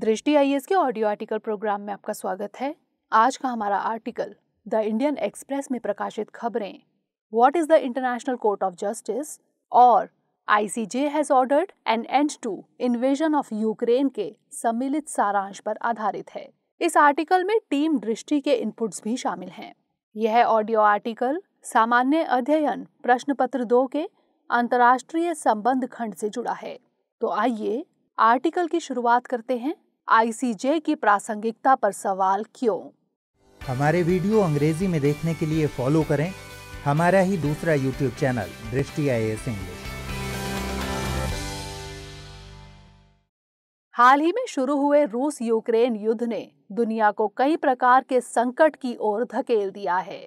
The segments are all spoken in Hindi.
दृष्टि आई के ऑडियो आर्टिकल प्रोग्राम में आपका स्वागत है आज का हमारा आर्टिकल द इंडियन एक्सप्रेस में प्रकाशित खबरें what is the International Court of Justice और ICJ has ordered an end to invasion of Ukraine के सम्मिलित सारांश पर आधारित है इस आर्टिकल में टीम दृष्टि के इनपुट्स भी शामिल हैं यह ऑडियो आर्टिकल सामान्य अध्ययन प्रश्न पत्र दो के अंतर्राष्ट्रीय संबंध खंड से जुड़ा है तो आइए आर्टिकल की शुरुआत करते हैं आईसीजे की प्रासंगिकता पर सवाल क्यों हमारे वीडियो अंग्रेजी में देखने के लिए फॉलो करें हमारा ही दूसरा यूट्यूब चैनल दृष्टि आई इंग्लिश हाल ही में शुरू हुए रूस यूक्रेन युद्ध ने दुनिया को कई प्रकार के संकट की ओर धकेल दिया है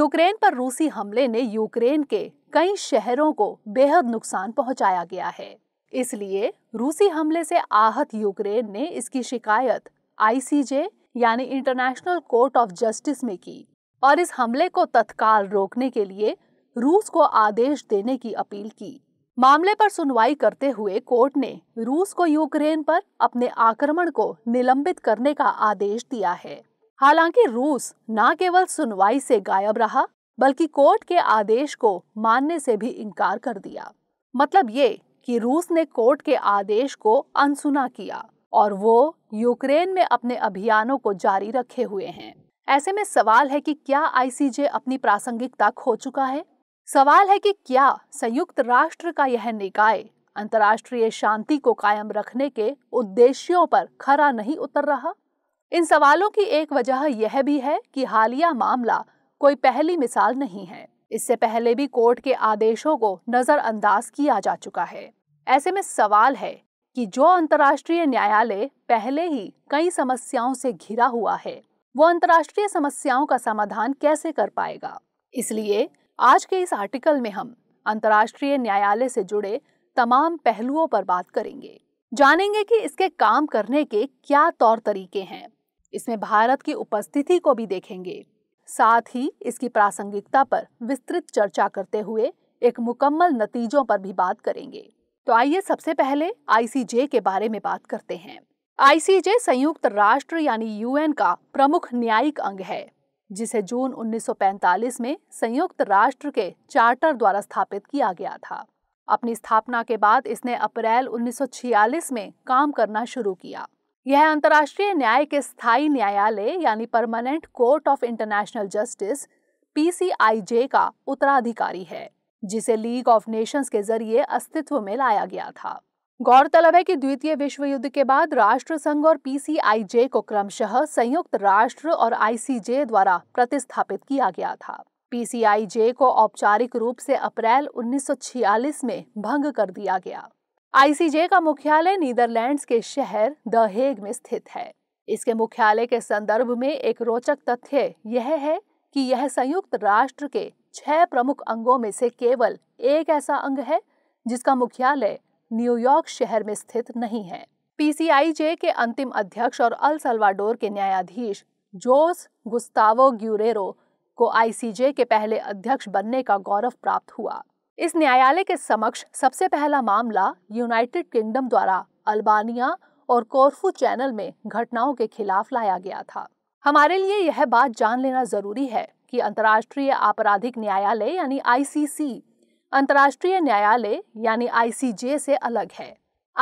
यूक्रेन पर रूसी हमले ने यूक्रेन के कई शहरों को बेहद नुकसान पहुंचाया गया है इसलिए रूसी हमले से आहत यूक्रेन ने इसकी शिकायत आईसीजे यानी इंटरनेशनल कोर्ट ऑफ जस्टिस में की और इस हमले को तत्काल रोकने के लिए रूस को आदेश देने की अपील की मामले पर सुनवाई करते हुए कोर्ट ने रूस को यूक्रेन पर अपने आक्रमण को निलंबित करने का आदेश दिया है हालांकि रूस न केवल सुनवाई से गायब रहा बल्कि कोर्ट के आदेश को मानने से भी इनकार कर दिया मतलब ये कि रूस ने कोर्ट के आदेश को अनसुना किया और वो यूक्रेन में अपने अभियानों को जारी रखे हुए हैं ऐसे में सवाल है कि क्या आईसीजे अपनी प्रासंगिकता खो चुका है सवाल है कि क्या संयुक्त राष्ट्र का यह निकाय अंतर्राष्ट्रीय शांति को कायम रखने के उद्देश्यों पर खरा नहीं उतर रहा इन सवालों की एक वजह यह भी है कि हालिया मामला कोई पहली मिसाल नहीं है इससे पहले भी कोर्ट के आदेशों को नजरअंदाज किया जा चुका है ऐसे में सवाल है कि जो अंतर्राष्ट्रीय न्यायालय पहले ही कई समस्याओं से घिरा हुआ है वो अंतर्राष्ट्रीय समस्याओं का समाधान कैसे कर पाएगा इसलिए आज के इस आर्टिकल में हम अंतर्राष्ट्रीय न्यायालय से जुड़े तमाम पहलुओं पर बात करेंगे जानेंगे कि इसके काम करने के क्या तौर तरीके हैं इसमें भारत की उपस्थिति को भी देखेंगे साथ ही इसकी प्रासंगिकता पर विस्तृत चर्चा करते हुए एक मुकम्मल नतीजों पर भी बात करेंगे तो आइए सबसे पहले आईसीजे के बारे में बात करते हैं आईसीजे संयुक्त राष्ट्र यानी यूएन का प्रमुख न्यायिक अंग है जिसे जून 1945 में संयुक्त राष्ट्र के चार्टर द्वारा स्थापित किया गया था अपनी स्थापना के बाद इसने अप्रैल 1946 में काम करना शुरू किया यह अंतर्राष्ट्रीय न्याय के स्थायी न्यायालय यानी Permanent Court of International Justice PCIJ का उत्तराधिकारी है जिसे लीग ऑफ नेशंस के जरिए अस्तित्व में लाया गया था गौरतलब है कि द्वितीय विश्व युद्ध के बाद राष्ट्र संघ और पीसीआईजे को क्रमशः संयुक्त राष्ट्र और आईसीजे द्वारा प्रतिस्थापित किया गया था पीसीआईजे को औपचारिक रूप से अप्रैल 1946 में भंग कर दिया गया आईसीजे का मुख्यालय नीदरलैंड्स के शहर द हेग में स्थित है इसके मुख्यालय के संदर्भ में एक रोचक तथ्य यह है कि यह संयुक्त राष्ट्र के छह प्रमुख अंगों में से केवल एक ऐसा अंग है जिसका मुख्यालय न्यूयॉर्क शहर में स्थित नहीं है पीसीआईजे के अंतिम अध्यक्ष और अल सल्वाडोर के न्यायाधीश जोस गुस्तावो ग्यूरेरो को आईसीजे के पहले अध्यक्ष बनने का गौरव प्राप्त हुआ इस न्यायालय के समक्ष सबसे पहला मामला यूनाइटेड किंगडम द्वारा अल्बानिया और कोरफू चैनल में घटनाओं के खिलाफ लाया गया था हमारे लिए यह बात जान लेना जरूरी है कि अंतर्राष्ट्रीय आपराधिक न्यायालय यानी आईसीसी अंतर्राष्ट्रीय न्यायालय यानी आईसीजे से अलग है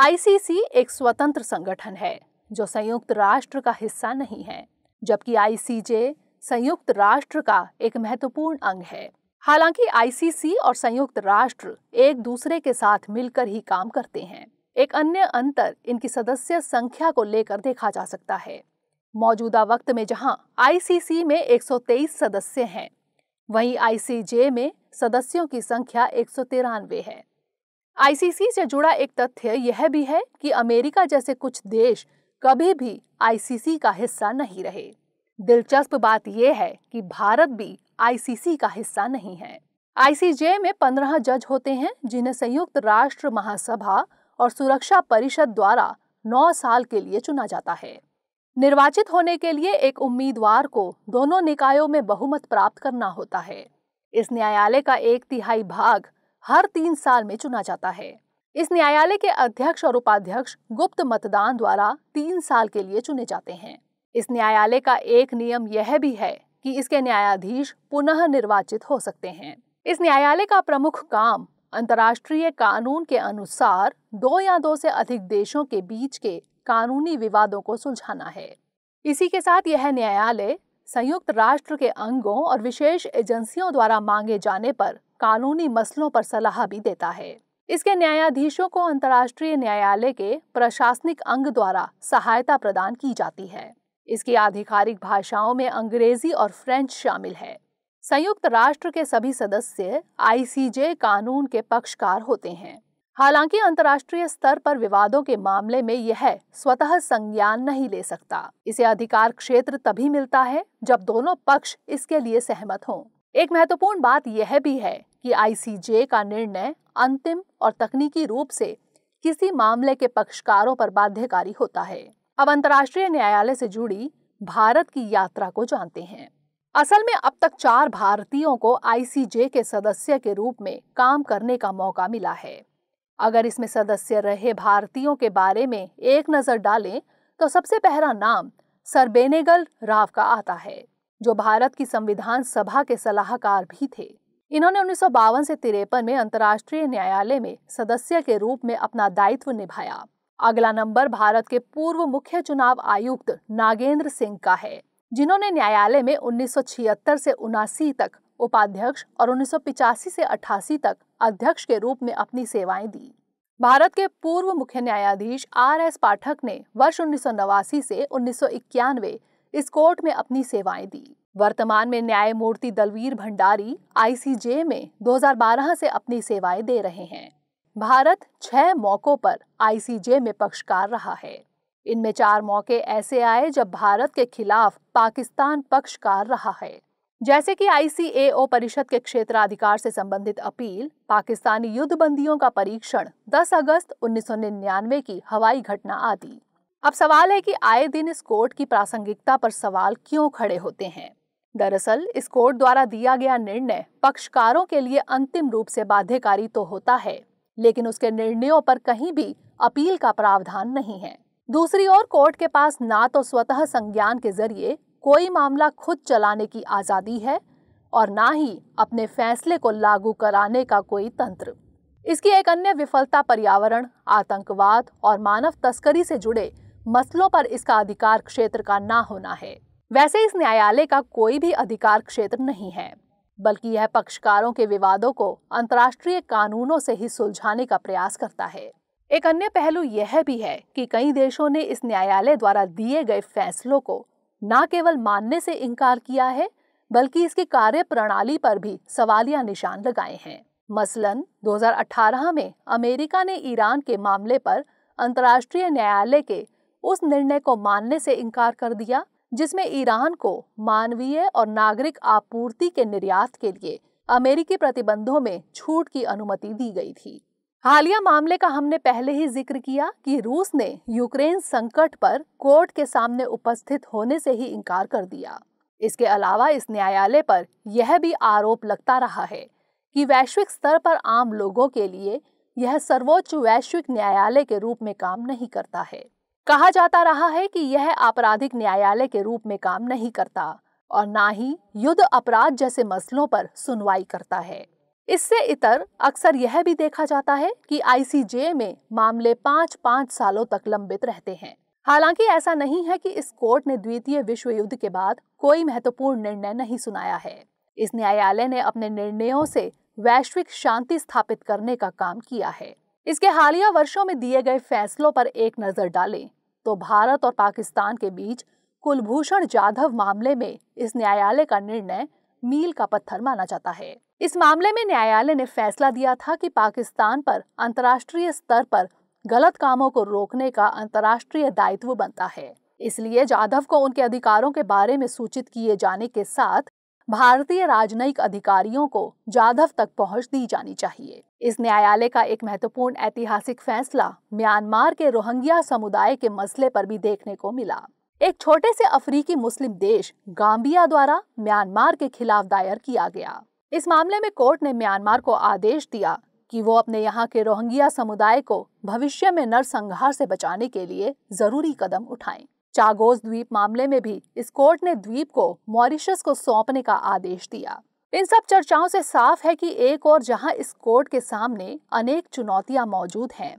आईसीसी एक स्वतंत्र संगठन है जो संयुक्त राष्ट्र का हिस्सा नहीं है जबकि आईसीजे संयुक्त राष्ट्र का एक महत्वपूर्ण अंग है हालांकि आईसीसी और संयुक्त राष्ट्र एक दूसरे के साथ मिलकर ही काम करते हैं एक अन्य अंतर इनकी सदस्य संख्या को लेकर देखा जा सकता है मौजूदा वक्त में जहां आईसीसी में 123 सदस्य हैं वहीं आईसीजे में सदस्यों की संख्या एक है आईसीसी से जुड़ा एक तथ्य यह भी है कि अमेरिका जैसे कुछ देश कभी भी आईसीसी का हिस्सा नहीं रहे दिलचस्प बात यह है कि भारत भी आईसीसी का हिस्सा नहीं है आईसीजे में पंद्रह जज होते हैं जिन्हें संयुक्त राष्ट्र महासभा और सुरक्षा परिषद द्वारा नौ साल के लिए चुना जाता है निर्वाचित होने के लिए एक उम्मीदवार को दोनों निकायों में बहुमत प्राप्त करना होता है इस न्यायालय का एक तिहाई भाग हर तीन साल में चुना जाता है इस न्यायालय के अध्यक्ष और उपाध्यक्ष गुप्त मतदान द्वारा तीन साल के लिए चुने जाते हैं इस न्यायालय का एक नियम यह भी है कि इसके न्यायाधीश पुनः निर्वाचित हो सकते हैं इस न्यायालय का प्रमुख काम अंतर्राष्ट्रीय कानून के अनुसार दो या दो से अधिक देशों के बीच के कानूनी विवादों को सुलझाना है इसी के साथ यह न्यायालय संयुक्त राष्ट्र के अंगों और विशेष एजेंसियों द्वारा मांगे जाने पर कानूनी मसलों पर सलाह भी देता है इसके न्यायाधीशों को अंतर्राष्ट्रीय न्यायालय के प्रशासनिक अंग द्वारा सहायता प्रदान की जाती है इसकी आधिकारिक भाषाओं में अंग्रेजी और फ्रेंच शामिल है संयुक्त राष्ट्र के सभी सदस्य आईसीजे कानून के पक्षकार होते हैं हालांकि अंतर्राष्ट्रीय स्तर पर विवादों के मामले में यह स्वतः संज्ञान नहीं ले सकता इसे अधिकार क्षेत्र तभी मिलता है जब दोनों पक्ष इसके लिए सहमत हों एक महत्वपूर्ण बात यह भी है कि आईसीजे का निर्णय अंतिम और तकनीकी रूप से किसी मामले के पक्षकारों पर बाध्यकारी होता है अब अंतर्राष्ट्रीय न्यायालय से जुड़ी भारत की यात्रा को जानते हैं असल में अब तक चार भारतीयों को आईसीजे के सदस्य के रूप में काम करने का मौका मिला है अगर इसमें सदस्य रहे भारतीयों के बारे में एक नजर डालें तो सबसे पहला नाम सरबेनेगल राव का आता है जो भारत की संविधान सभा के सलाहकार भी थे इन्होंने उन्नीस से तिरपन में अंतर्राष्ट्रीय न्यायालय में सदस्य के रूप में अपना दायित्व निभाया अगला नंबर भारत के पूर्व मुख्य चुनाव आयुक्त नागेंद्र सिंह का है जिन्होंने न्यायालय में 1976 से उनासी तक उपाध्यक्ष और 1985 से अठासी तक अध्यक्ष के रूप में अपनी सेवाएं दी भारत के पूर्व मुख्य न्यायाधीश आर एस पाठक ने वर्ष उन्नीस से उन्नीस इस कोर्ट में अपनी सेवाएं दी वर्तमान में न्यायमूर्ति दलवीर भंडारी आईसीजे में 2012 से अपनी सेवाएं दे रहे हैं भारत छह मौकों पर आईसीजे में पक्षकार रहा है इनमें चार मौके ऐसे आए जब भारत के खिलाफ पाकिस्तान पक्षकार रहा है जैसे कि आईसीएओ परिषद के क्षेत्राधिकार से संबंधित अपील पाकिस्तानी युद्ध बंदियों का परीक्षण 10 अगस्त 1999 की हवाई घटना आदि अब सवाल है कि आए दिन इस कोर्ट की प्रासंगिकता पर सवाल क्यों खड़े होते हैं दरअसल इस कोर्ट द्वारा दिया गया निर्णय पक्षकारों के लिए अंतिम रूप से बाध्यकारी तो होता है लेकिन उसके निर्णयों पर कहीं भी अपील का प्रावधान नहीं है दूसरी ओर कोर्ट के पास ना तो स्वतः संज्ञान के जरिए कोई मामला खुद चलाने की आज़ादी है और ना ही अपने फैसले को लागू कराने का कोई तंत्र इसकी एक अन्य विफलता पर्यावरण आतंकवाद और मानव तस्करी से जुड़े मसलों पर इसका अधिकार क्षेत्र का ना होना है वैसे इस न्यायालय का कोई भी अधिकार क्षेत्र नहीं है बल्कि यह पक्षकारों के विवादों को अंतर्राष्ट्रीय कानूनों से ही सुलझाने का प्रयास करता है एक अन्य पहलू यह भी है कि कई देशों ने इस न्यायालय द्वारा दिए गए फैसलों को न केवल मानने से इनकार किया है बल्कि इसकी कार्य प्रणाली पर भी सवालिया निशान लगाए हैं मसलन 2018 में अमेरिका ने ईरान के मामले पर अंतर्राष्ट्रीय न्यायालय के उस निर्णय को मानने से इनकार कर दिया जिसमें ईरान को मानवीय और नागरिक आपूर्ति के निर्यात के लिए अमेरिकी प्रतिबंधों में छूट की अनुमति दी गई थी हालिया मामले का हमने पहले ही जिक्र किया कि रूस ने यूक्रेन संकट पर कोर्ट के सामने उपस्थित होने से ही इनकार कर दिया इसके अलावा इस न्यायालय पर यह भी आरोप लगता रहा है कि वैश्विक स्तर पर आम लोगों के लिए यह सर्वोच्च वैश्विक न्यायालय के रूप में काम नहीं करता है कहा जाता रहा है कि यह आपराधिक न्यायालय के रूप में काम नहीं करता और ना ही युद्ध अपराध जैसे मसलों पर सुनवाई करता है इससे इतर अक्सर यह भी देखा जाता है कि आईसीजे में मामले पाँच पाँच सालों तक लंबित रहते हैं हालांकि ऐसा नहीं है कि इस कोर्ट ने द्वितीय विश्व युद्ध के बाद कोई महत्वपूर्ण निर्णय नहीं सुनाया है इस न्यायालय ने अपने निर्णयों से वैश्विक शांति स्थापित करने का काम किया है इसके हालिया वर्षों में दिए गए फैसलों पर एक नजर डालें तो भारत और पाकिस्तान के बीच कुलभूषण जाधव मामले में इस न्यायालय का निर्णय मील का पत्थर माना जाता है इस मामले में न्यायालय ने फैसला दिया था कि पाकिस्तान पर अंतर्राष्ट्रीय स्तर पर गलत कामों को रोकने का अंतर्राष्ट्रीय दायित्व बनता है इसलिए जाधव को उनके अधिकारों के बारे में सूचित किए जाने के साथ भारतीय राजनयिक अधिकारियों को जाधव तक पहुंच दी जानी चाहिए इस न्यायालय का एक महत्वपूर्ण ऐतिहासिक फैसला म्यांमार के रोहंग्या समुदाय के मसले पर भी देखने को मिला एक छोटे से अफ्रीकी मुस्लिम देश गांबिया द्वारा म्यांमार के खिलाफ दायर किया गया इस मामले में कोर्ट ने म्यांमार को आदेश दिया कि वो अपने यहाँ के रोहंग्या समुदाय को भविष्य में नरसंहार से बचाने के लिए जरूरी कदम उठाएं। चागोस द्वीप मामले में भी इस कोर्ट ने द्वीप को मॉरिशस को सौंपने का आदेश दिया इन सब चर्चाओं से साफ है कि एक और जहां इस कोर्ट के सामने अनेक चुनौतियां मौजूद हैं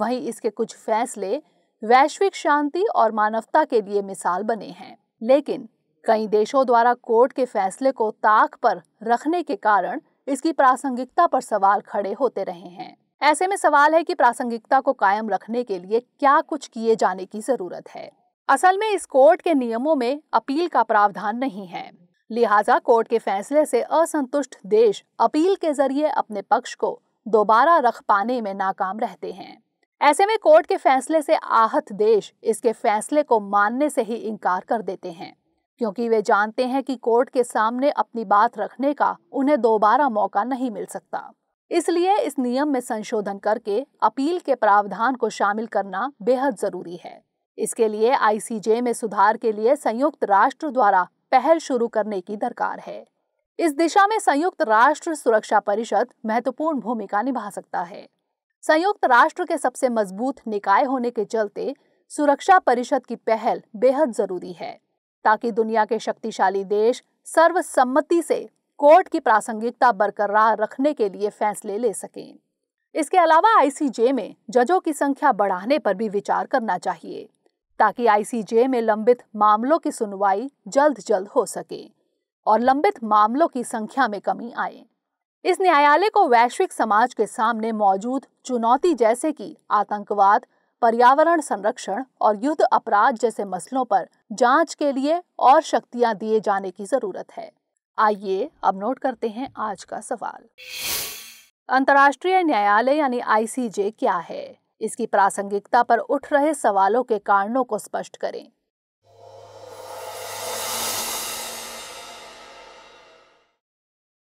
वहीं इसके कुछ फैसले वैश्विक शांति और मानवता के लिए मिसाल बने हैं लेकिन कई देशों द्वारा कोर्ट के फैसले को ताक पर रखने के कारण इसकी प्रासंगिकता पर सवाल खड़े होते रहे हैं ऐसे में सवाल है कि प्रासंगिकता को कायम रखने के लिए क्या कुछ किए जाने की जरूरत है असल में इस कोर्ट के नियमों में अपील का प्रावधान नहीं है लिहाजा कोर्ट के फैसले से असंतुष्ट देश अपील के जरिए अपने पक्ष को दोबारा रख पाने में नाकाम रहते हैं ऐसे में कोर्ट के फैसले से आहत देश इसके फैसले को मानने से ही इनकार कर देते हैं क्योंकि वे जानते हैं कि कोर्ट के सामने अपनी बात रखने का उन्हें दोबारा मौका नहीं मिल सकता इसलिए इस नियम में संशोधन करके अपील के प्रावधान को शामिल करना बेहद जरूरी है इसके लिए आईसीजे में सुधार के लिए संयुक्त राष्ट्र द्वारा पहल शुरू करने की दरकार है इस दिशा में संयुक्त राष्ट्र सुरक्षा परिषद महत्वपूर्ण भूमिका निभा सकता है संयुक्त राष्ट्र के सबसे मजबूत निकाय होने के चलते सुरक्षा परिषद की पहल बेहद जरूरी है ताकि दुनिया के शक्तिशाली देश सर्वसम्मति से कोर्ट की प्रासंगिकता बरकरार रखने के लिए फैसले ले सकें इसके अलावा आईसीजे में जजों की संख्या बढ़ाने पर भी विचार करना चाहिए ताकि आईसीजे में लंबित मामलों की सुनवाई जल्द जल्द हो सके और लंबित मामलों की संख्या में कमी आए इस न्यायालय को वैश्विक समाज के सामने मौजूद चुनौती जैसे कि आतंकवाद पर्यावरण संरक्षण और युद्ध अपराध जैसे मसलों पर जांच के लिए और शक्तियां दिए जाने की जरूरत है आइए अब नोट करते हैं आज का सवाल अंतर्राष्ट्रीय न्यायालय यानी आईसीजे क्या है इसकी प्रासंगिकता पर उठ रहे सवालों के कारणों को स्पष्ट करें